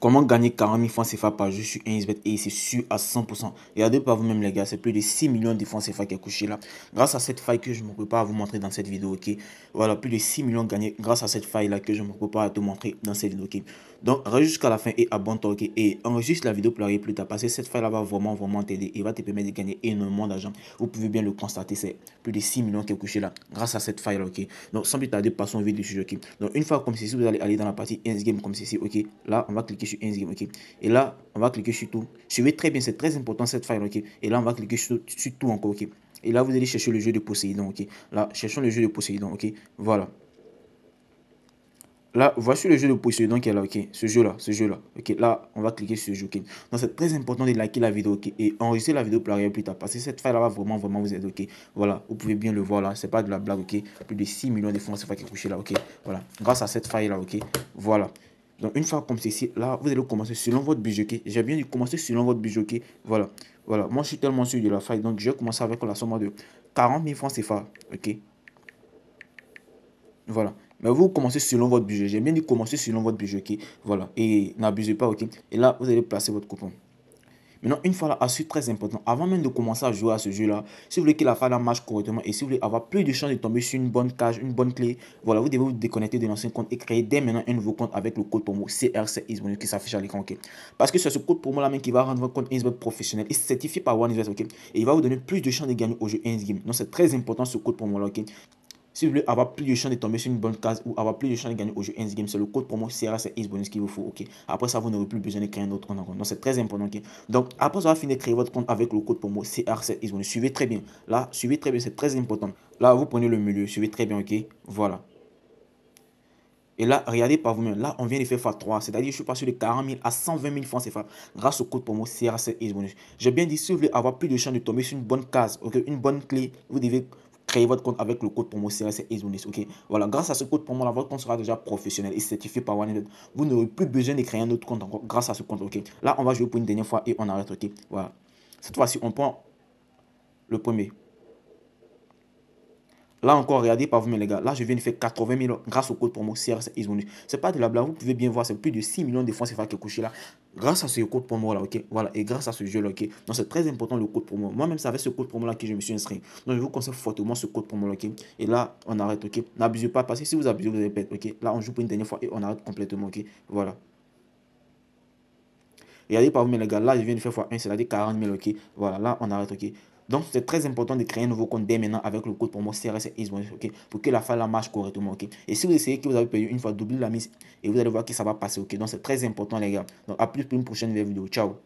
Comment gagner 40 000 francs CFA par jour sur un et c'est sûr à 100%. Regardez par vous-même les gars, c'est plus de 6 millions de francs CFA qui est couché là. Grâce à cette faille que je me prépare à vous montrer dans cette vidéo, ok. Voilà, plus de 6 millions gagnés grâce à cette faille là que je me prépare à te montrer dans cette vidéo, ok. Donc, reste jusqu'à la fin et abonne-toi, ok. Et enregistre la vidéo pour arriver plus tard parce que cette faille là va vraiment, vraiment t'aider et va te permettre de gagner énormément d'argent. Vous pouvez bien le constater, c'est plus de 6 millions qui est couché là grâce à cette faille là, ok. Donc, sans plus tarder, passons au vide du sujet, ok. Donc, une fois comme ceci, vous allez aller dans la partie insgame game comme ceci, ok. Là, on va cliquer ok. Et là, on va cliquer sur tout. Suivez très bien, c'est très important cette faille, ok. Et là, on va cliquer sur, tout encore, ok. Et là, vous allez chercher le jeu de Poséidon, ok. Là, cherchons le jeu de Poséidon, ok. Voilà. Là, voici le jeu de Poséidon qui est là, ok. Ce jeu-là, ce jeu-là. Ok, là, on va cliquer sur ce jeu, ok. Donc, c'est très important de liker la vidéo, ok. Et enregistrer la vidéo pour arriver plus tard. Parce que cette faille-là va vraiment, vraiment vous aider, ok. Voilà, vous pouvez bien le voir là. C'est pas de la blague, ok. Plus de 6 millions de francs, c'est pas qui est couché là, ok. Voilà, grâce à cette faille-là, ok. Voilà. Donc, une fois comme ceci, là, vous allez commencer selon votre budget. J'ai bien dit commencer selon votre budget. Voilà. Voilà. Moi, je suis tellement sûr de la faille. Donc, je vais commencer avec la somme de 40 000 francs CFA. OK. Voilà. Mais vous commencez selon votre budget. J'ai bien dit commencer selon votre budget. Voilà. Et n'abusez pas. OK. Et là, vous allez placer votre coupon. Maintenant, une fois là, à très important, avant même de commencer à jouer à ce jeu-là, si vous voulez qu'il a fallu la marche correctement et si vous voulez avoir plus de chances de tomber sur une bonne cage, une bonne clé, voilà, vous devez vous déconnecter de l'ancien compte et créer dès maintenant un nouveau compte avec le code promo CRCIS qui s'affiche à l'écran. ok Parce que c'est ce code promo là même qui va rendre votre compte Innsbruck professionnel et certifié par One ok. Et il va vous donner plus de chances de gagner au jeu Insgame. Donc c'est très important ce code promo là, ok. Si vous voulez avoir plus de chance de tomber sur une bonne case ou avoir plus de chance de gagner au jeu endgame, c'est le code promo CRS bonus qu'il vous faut. Ok. Après ça, vous n'aurez plus besoin de créer un autre compte. Donc c'est très important. ok Donc après avoir fini de créer votre compte avec le code promo CRS bonus, suivez très bien. Là, suivez très bien, c'est très important. Là, vous prenez le milieu, suivez très bien. Ok. Voilà. Et là, regardez par vous-même. Là, on vient de faire fa 3 cest C'est-à-dire, je suis passé de 40 000 à 120 000 francs CFA grâce au code promo CRC Bonus. J'ai bien dit, si vous voulez avoir plus de chance de tomber sur une bonne case, une bonne clé, vous devez créez votre compte avec le code promo CRS Ok, voilà, grâce à ce code promo, votre compte sera déjà professionnel et certifié par OneNote. Vous n'aurez plus besoin de créer un autre compte grâce à ce compte. Ok, là, on va jouer pour une dernière fois et on arrête. Ok, voilà. Cette fois-ci, on prend le premier. Là encore, regardez par vous mes gars. Là, je viens de faire 80 000 grâce au code promo CRS Isonu. C'est pas de la blague. Vous pouvez bien voir, c'est plus de 6 millions de francs CFA qui est couché là. Grâce à ce code promo là, ok. Voilà. Et grâce à ce jeu là, ok. Donc, c'est très important le code promo. Moi-même, c'est avec ce code promo là que je me suis inscrit. Donc, je vous conseille fortement ce code promo là, ok. Et là, on arrête, ok. N'abusez pas parce que si vous abusez, vous allez perdre, ok. Là, on joue pour une dernière fois et on arrête complètement, ok. Voilà. Regardez par vous mes gars. Là, je viens de faire fois 1 cest c'est-à-dire 40 000, ok. Voilà. Là, on arrête, ok. Donc, c'est très important de créer un nouveau compte dès maintenant avec le code promo CRS ok pour que la la marche correctement, ok Et si vous essayez que vous avez payé une fois, double la mise et vous allez voir que ça va passer, ok Donc, c'est très important, les gars. Donc, à plus pour une prochaine vidéo. Ciao